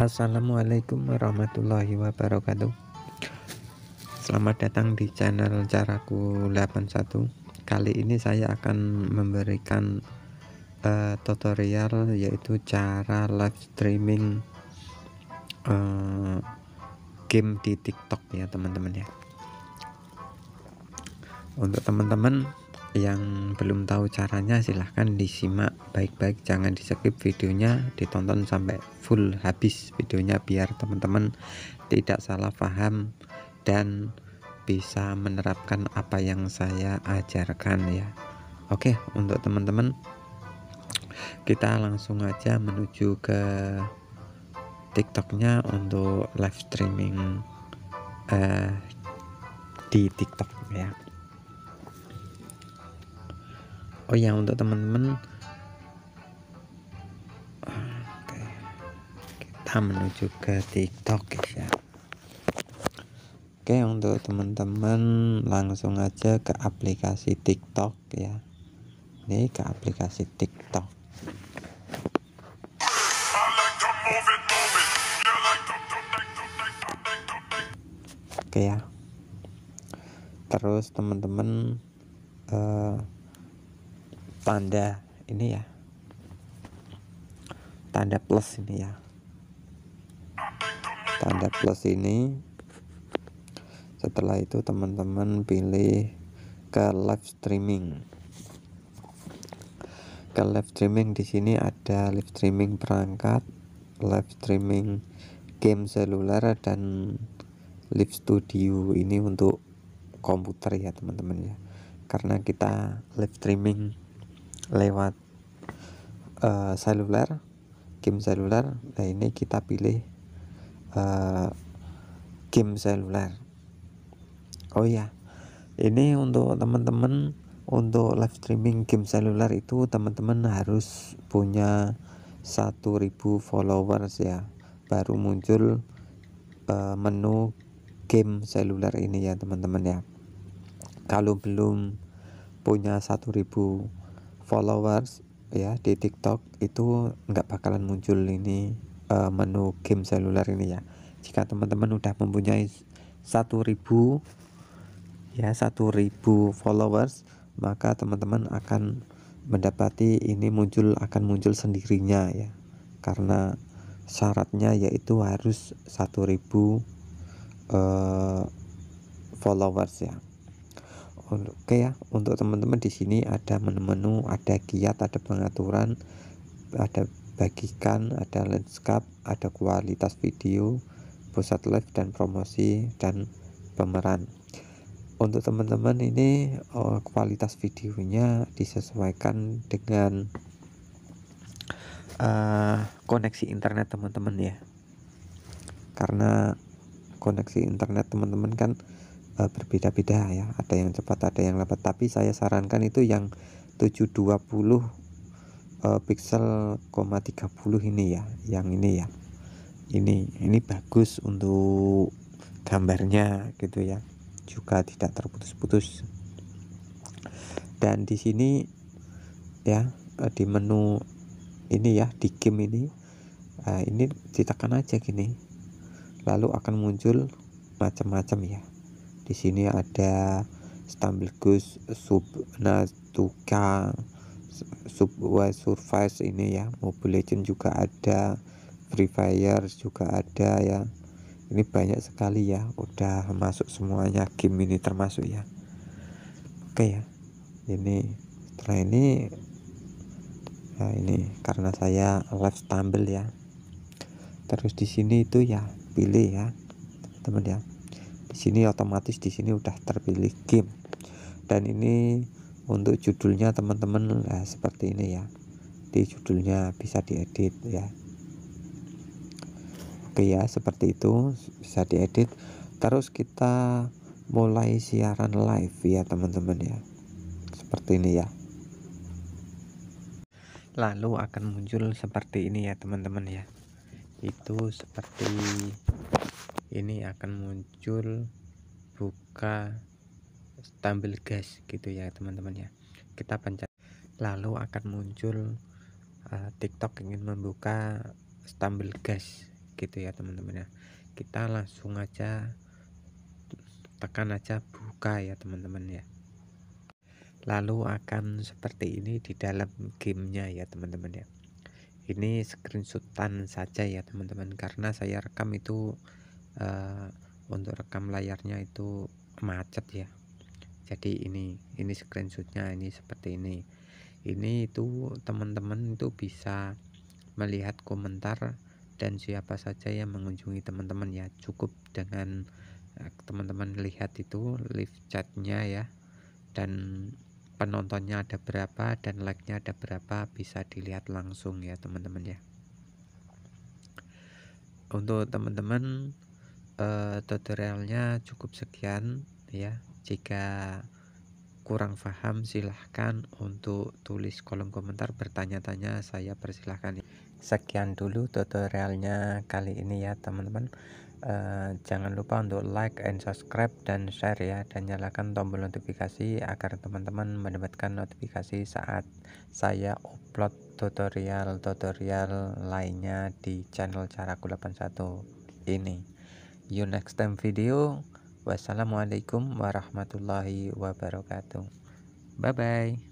Assalamualaikum warahmatullahi wabarakatuh Selamat datang di channel Caraku 81 Kali ini saya akan memberikan uh, tutorial yaitu cara live streaming uh, game di tiktok ya teman-teman ya Untuk teman-teman yang belum tahu caranya silahkan disimak baik-baik jangan di skip videonya ditonton sampai full habis videonya biar teman-teman tidak salah paham dan bisa menerapkan apa yang saya ajarkan ya oke untuk teman-teman kita langsung aja menuju ke tiktoknya untuk live streaming uh, di tiktok ya oh ya untuk teman-teman okay. kita menuju ke tiktok ya oke untuk teman-teman langsung aja ke aplikasi tiktok ya ini ke aplikasi tiktok oke ya terus teman-teman uh, tanda ini ya tanda plus ini ya tanda plus ini setelah itu teman-teman pilih ke live streaming ke live streaming di sini ada live streaming perangkat live streaming game seluler dan live studio ini untuk komputer ya teman-teman ya karena kita live streaming lewat uh, seluler game seluler nah ini kita pilih uh, game seluler oh ya ini untuk teman-teman untuk live streaming game seluler itu teman-teman harus punya 1000 followers ya baru muncul uh, menu game seluler ini ya teman-teman ya kalau belum punya 1000 followers ya di TikTok itu nggak bakalan muncul ini uh, menu game seluler ini ya jika teman-teman udah mempunyai 1000 ya 1000 followers maka teman-teman akan mendapati ini muncul akan muncul sendirinya ya karena syaratnya yaitu harus 1000 uh, eh, followers ya oke okay ya untuk teman-teman di sini ada menu-menu ada kiat, ada pengaturan ada bagikan ada landscape ada kualitas video pusat live dan promosi dan pemeran untuk teman-teman ini oh, kualitas videonya disesuaikan dengan uh, koneksi internet teman-teman ya karena koneksi internet teman-teman kan Eh, berbeda-beda ya ada yang cepat ada yang lambat tapi saya sarankan itu yang 720 uh, pixel 30 ini ya yang ini ya ini ini bagus untuk gambarnya gitu ya juga tidak terputus-putus dan di sini ya eh, di menu ini ya di game ini eh, ini ditekan aja gini lalu akan muncul macam-macam ya di sini ada Stambilgus subnatuka subway surface ini ya Mobile Legend juga ada Free Fire juga ada ya ini banyak sekali ya udah masuk semuanya game ini termasuk ya oke ya ini setelah ini nah ini karena saya live stumble ya terus di sini itu ya pilih ya teman-teman ya di sini otomatis di sini udah terpilih game dan ini untuk judulnya teman-teman nah, seperti ini ya di judulnya bisa diedit ya oke ya seperti itu bisa diedit terus kita mulai siaran live ya teman-teman ya seperti ini ya lalu akan muncul seperti ini ya teman-teman ya itu seperti ini akan muncul buka tampil gas gitu ya teman-teman ya kita pencet lalu akan muncul uh, TikTok ingin membuka stumble gas gitu ya teman-teman ya kita langsung aja tekan aja buka ya teman-teman ya lalu akan seperti ini di dalam gamenya ya teman-teman ya ini screenshotan saja ya teman-teman karena saya rekam itu uh, untuk rekam layarnya itu macet ya jadi ini ini screenshotnya ini seperti ini ini itu teman-teman itu bisa melihat komentar dan siapa saja yang mengunjungi teman-teman ya cukup dengan eh, teman-teman lihat itu live chatnya ya dan penontonnya ada berapa dan like-nya ada berapa bisa dilihat langsung ya teman-teman ya untuk teman-teman Eh, tutorialnya cukup sekian ya jika kurang paham silahkan untuk tulis kolom komentar bertanya-tanya saya persilahkan sekian dulu tutorialnya kali ini ya teman-teman uh, jangan lupa untuk like and subscribe dan share ya dan nyalakan tombol notifikasi agar teman-teman mendapatkan notifikasi saat saya upload tutorial-tutorial lainnya di channel Caraku 81 ini you next time video wassalamualaikum warahmatullahi wabarakatuh bye bye